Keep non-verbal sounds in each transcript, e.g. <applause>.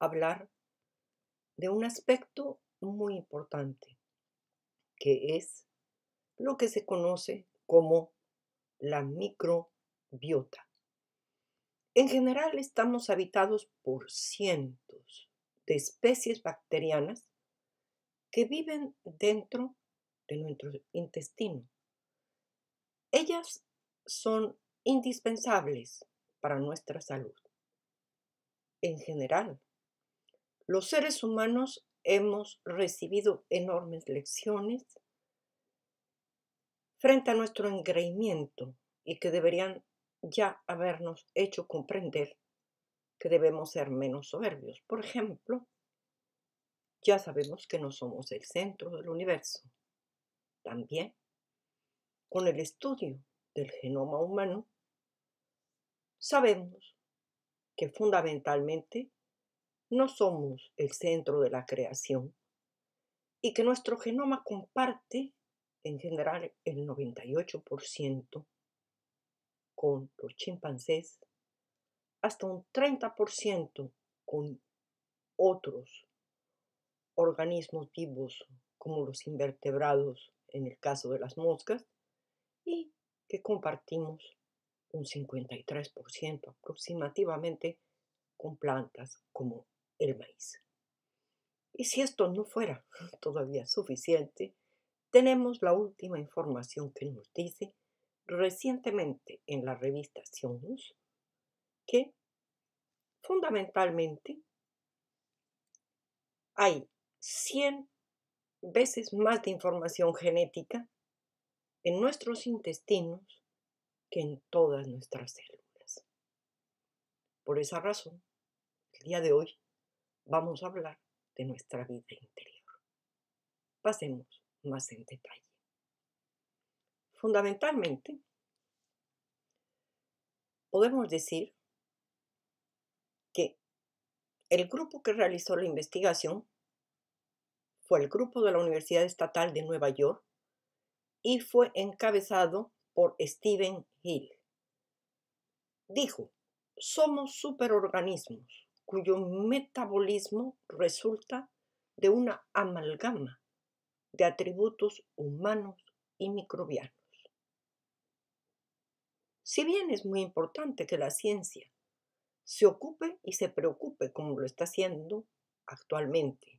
hablar de un aspecto muy importante, que es lo que se conoce como la microbiota. En general estamos habitados por cientos de especies bacterianas que viven dentro de nuestro intestino. Ellas son indispensables para nuestra salud. En general, los seres humanos hemos recibido enormes lecciones frente a nuestro engreimiento y que deberían ya habernos hecho comprender que debemos ser menos soberbios. Por ejemplo, ya sabemos que no somos el centro del universo. También, con el estudio del genoma humano, sabemos que fundamentalmente no somos el centro de la creación y que nuestro genoma comparte en general el 98% con los chimpancés, hasta un 30% con otros organismos vivos como los invertebrados en el caso de las moscas y que compartimos un 53% aproximadamente con plantas como el maíz. Y si esto no fuera <laughs> todavía suficiente, tenemos la última información que nos dice recientemente en la revista Sionus que fundamentalmente hay 100 veces más de información genética en nuestros intestinos que en todas nuestras células. Por esa razón, el día de hoy vamos a hablar de nuestra vida interior. Pasemos más en detalle. Fundamentalmente, podemos decir que el grupo que realizó la investigación fue el grupo de la Universidad Estatal de Nueva York y fue encabezado por Stephen Hill. Dijo, somos superorganismos cuyo metabolismo resulta de una amalgama de atributos humanos y microbianos. Si bien es muy importante que la ciencia se ocupe y se preocupe como lo está haciendo actualmente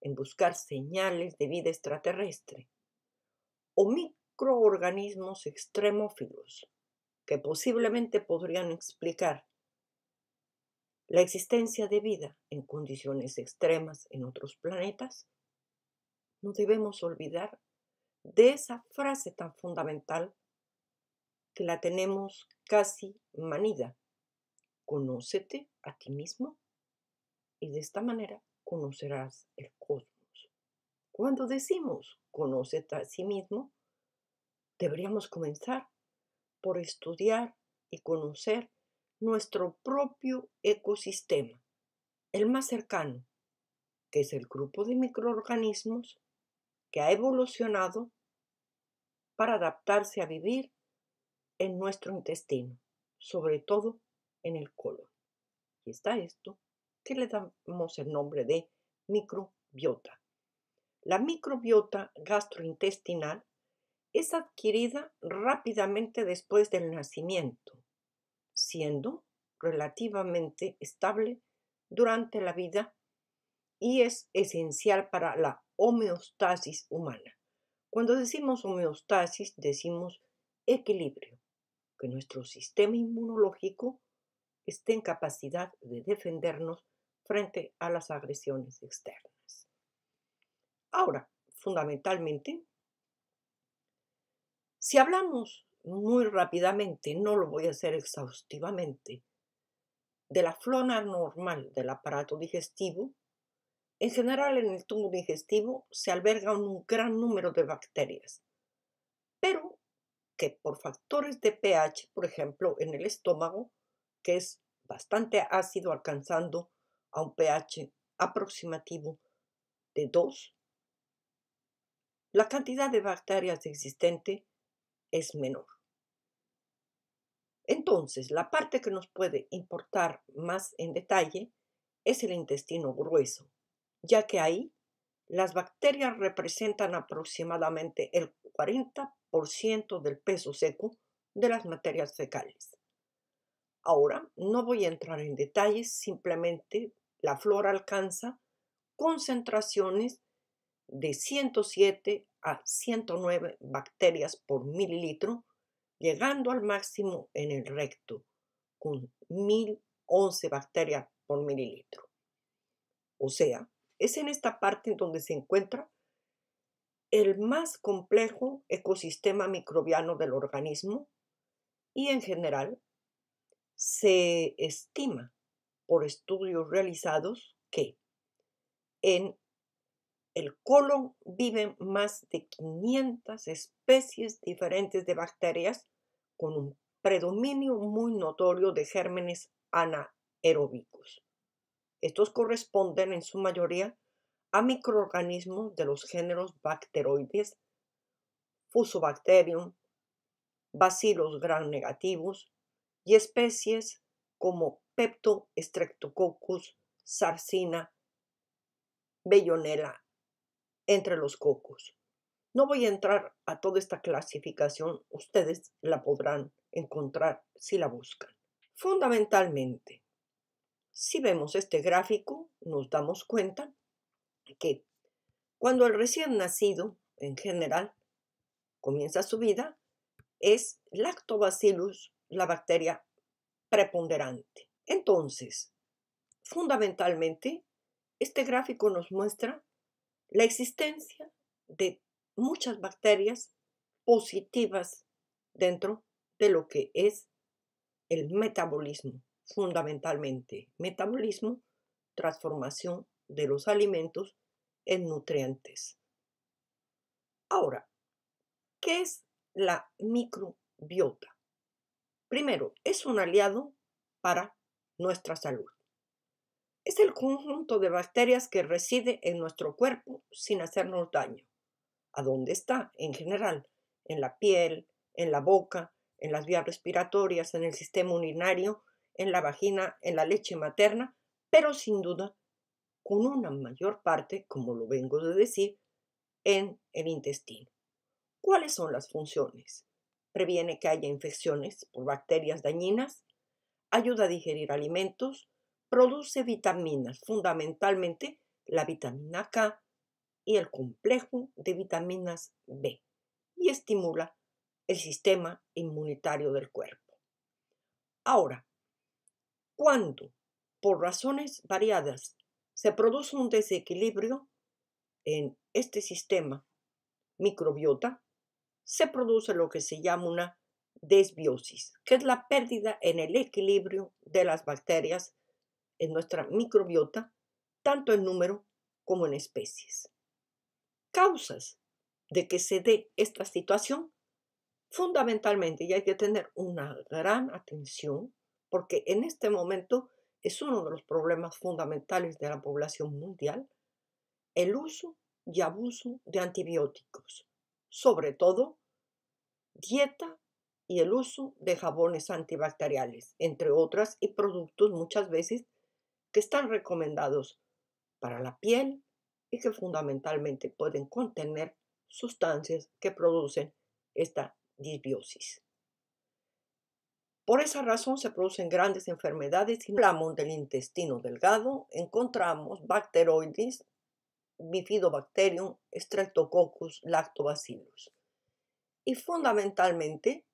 en buscar señales de vida extraterrestre o microorganismos extremófilos que posiblemente podrían explicar la existencia de vida en condiciones extremas en otros planetas, no debemos olvidar de esa frase tan fundamental que la tenemos casi manida. Conócete a ti mismo y de esta manera conocerás el cosmos. Cuando decimos conócete a sí mismo, deberíamos comenzar por estudiar y conocer nuestro propio ecosistema, el más cercano, que es el grupo de microorganismos que ha evolucionado para adaptarse a vivir en nuestro intestino, sobre todo en el colon. Y está esto que le damos el nombre de microbiota. La microbiota gastrointestinal es adquirida rápidamente después del nacimiento siendo relativamente estable durante la vida y es esencial para la homeostasis humana. Cuando decimos homeostasis, decimos equilibrio, que nuestro sistema inmunológico esté en capacidad de defendernos frente a las agresiones externas. Ahora, fundamentalmente, si hablamos muy rápidamente, no lo voy a hacer exhaustivamente, de la flora normal del aparato digestivo, en general en el tubo digestivo se alberga un gran número de bacterias, pero que por factores de pH, por ejemplo, en el estómago, que es bastante ácido alcanzando a un pH aproximativo de 2, la cantidad de bacterias existente es menor. Entonces, la parte que nos puede importar más en detalle es el intestino grueso, ya que ahí las bacterias representan aproximadamente el 40% del peso seco de las materias fecales. Ahora no voy a entrar en detalles, simplemente la flora alcanza concentraciones de 107 a 109 bacterias por mililitro llegando al máximo en el recto, con 1011 bacterias por mililitro. O sea, es en esta parte donde se encuentra el más complejo ecosistema microbiano del organismo y en general se estima por estudios realizados que en el colon viven más de 500 especies diferentes de bacterias con un predominio muy notorio de gérmenes anaeróbicos. Estos corresponden en su mayoría a microorganismos de los géneros bacteroides, Fusobacterium, bacilos gran negativos y especies como Peptostreptococcus, Sarcina, Bellonella, entre los cocos. No voy a entrar a toda esta clasificación, ustedes la podrán encontrar si la buscan. Fundamentalmente, si vemos este gráfico, nos damos cuenta que cuando el recién nacido, en general, comienza su vida, es Lactobacillus la bacteria preponderante. Entonces, fundamentalmente, este gráfico nos muestra la existencia de muchas bacterias positivas dentro de lo que es el metabolismo, fundamentalmente. Metabolismo, transformación de los alimentos en nutrientes. Ahora, ¿qué es la microbiota? Primero, es un aliado para nuestra salud. Es el conjunto de bacterias que reside en nuestro cuerpo sin hacernos daño a dónde está en general, en la piel, en la boca, en las vías respiratorias, en el sistema urinario, en la vagina, en la leche materna, pero sin duda con una mayor parte, como lo vengo de decir, en el intestino. ¿Cuáles son las funciones? Previene que haya infecciones por bacterias dañinas, ayuda a digerir alimentos, produce vitaminas, fundamentalmente la vitamina K, y el complejo de vitaminas B y estimula el sistema inmunitario del cuerpo. Ahora, cuando por razones variadas se produce un desequilibrio en este sistema microbiota, se produce lo que se llama una desbiosis, que es la pérdida en el equilibrio de las bacterias en nuestra microbiota, tanto en número como en especies causas de que se dé esta situación, fundamentalmente, y hay que tener una gran atención, porque en este momento es uno de los problemas fundamentales de la población mundial, el uso y abuso de antibióticos, sobre todo dieta y el uso de jabones antibacteriales, entre otras, y productos muchas veces que están recomendados para la piel, y que fundamentalmente pueden contener sustancias que producen esta disbiosis. Por esa razón se producen grandes enfermedades. Si hablamos del intestino delgado, encontramos bacteroides, bifidobacterium, streptococcus, lactobacillus. Y fundamentalmente,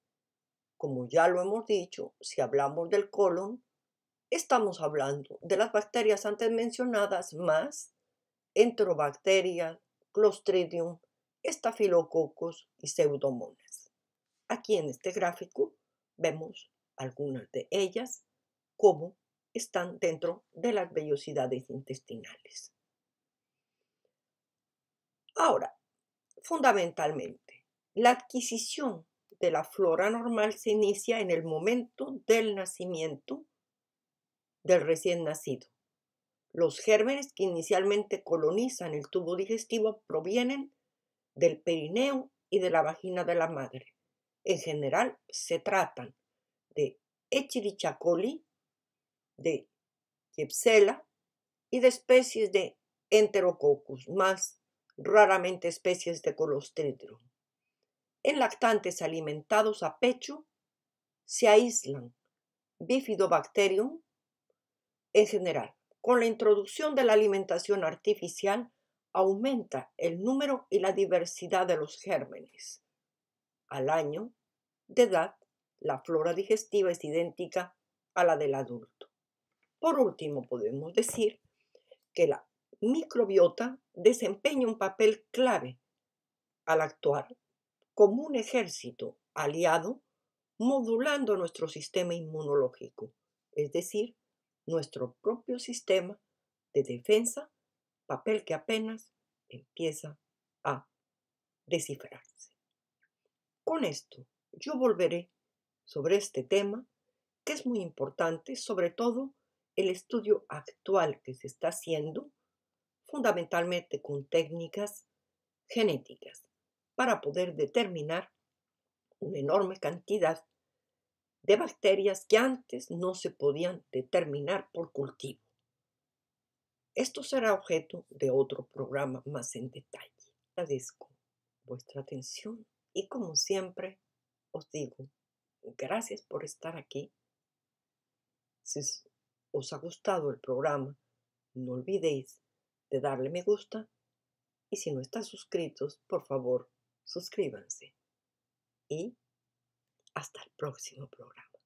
como ya lo hemos dicho, si hablamos del colon, estamos hablando de las bacterias antes mencionadas más Enterobacteria, clostridium, estafilococos y pseudomonas. Aquí en este gráfico vemos algunas de ellas como están dentro de las vellosidades intestinales. Ahora, fundamentalmente, la adquisición de la flora normal se inicia en el momento del nacimiento del recién nacido los gérmenes que inicialmente colonizan el tubo digestivo provienen del perineo y de la vagina de la madre. En general se tratan de Echirichia coli, de Klebsiella y de especies de Enterococcus, más raramente especies de Colostridro. En lactantes alimentados a pecho se aíslan Bifidobacterium en general con la introducción de la alimentación artificial aumenta el número y la diversidad de los gérmenes. Al año de edad, la flora digestiva es idéntica a la del adulto. Por último, podemos decir que la microbiota desempeña un papel clave al actuar como un ejército aliado modulando nuestro sistema inmunológico, es decir, nuestro propio sistema de defensa, papel que apenas empieza a descifrarse. Con esto, yo volveré sobre este tema, que es muy importante, sobre todo el estudio actual que se está haciendo, fundamentalmente con técnicas genéticas, para poder determinar una enorme cantidad de bacterias que antes no se podían determinar por cultivo. Esto será objeto de otro programa más en detalle. Agradezco vuestra atención y como siempre os digo, gracias por estar aquí. Si os ha gustado el programa, no olvidéis de darle me gusta y si no estáis suscritos, por favor, suscríbanse. Y hasta el próximo programa.